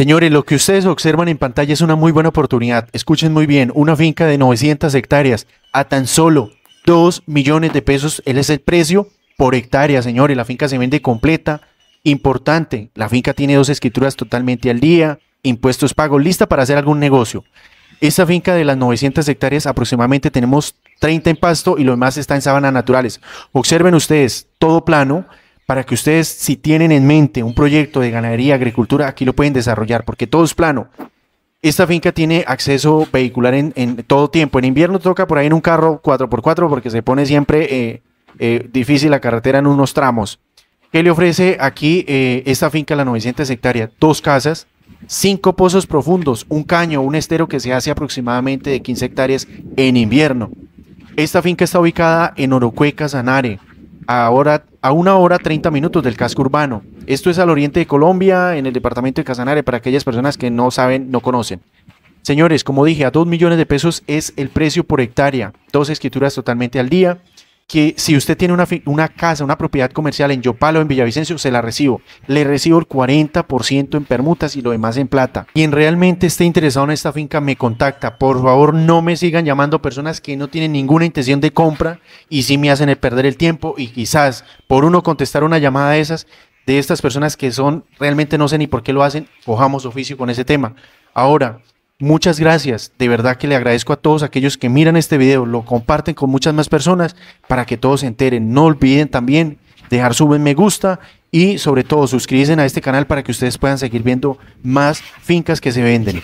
Señores, lo que ustedes observan en pantalla es una muy buena oportunidad. Escuchen muy bien, una finca de 900 hectáreas a tan solo 2 millones de pesos. Él es el precio por hectárea, señores. La finca se vende completa. Importante, la finca tiene dos escrituras totalmente al día, impuestos pagos, lista para hacer algún negocio. Esta finca de las 900 hectáreas aproximadamente tenemos 30 en pasto y lo demás está en sábanas naturales. Observen ustedes, todo plano, para que ustedes, si tienen en mente un proyecto de ganadería, agricultura, aquí lo pueden desarrollar, porque todo es plano. Esta finca tiene acceso vehicular en, todo tiempo. En invierno toca por ahí en un carro 4x4 porque se pone siempre eh, eh, difícil la carretera en unos tramos. ¿Qué le ofrece aquí eh, esta finca, la 900 hectáreas? Dos casas, cinco pozos profundos, un caño, un estero que se hace aproximadamente de 15 hectáreas en invierno. Esta finca está ubicada en Orocueca, Sanare, a, a una hora 30 minutos del casco urbano. Esto es al oriente de Colombia, en el departamento de Casanare, para aquellas personas que no saben, no conocen. Señores, como dije, a 2 millones de pesos es el precio por hectárea. Dos escrituras totalmente al día que si usted tiene una, una, casa, una propiedad comercial en Yopalo, o en Villavicencio, se la recibo. Le recibo el 40% en permutas y lo demás en plata. Quien realmente esté interesado en esta finca me contacta. Por favor, no me sigan llamando personas que no tienen ninguna intención de compra y sí me hacen perder el tiempo y quizás por uno contestar una llamada de esas, de estas personas que son realmente no sé ni por qué lo hacen, cojamos oficio con ese tema. Ahora, Muchas gracias, de verdad que le agradezco a todos aquellos que miran este video, lo comparten con muchas más personas para que todos se enteren. No olviden también dejar su me gusta y sobre todo suscribirse a este canal para que ustedes puedan seguir viendo más fincas que se venden.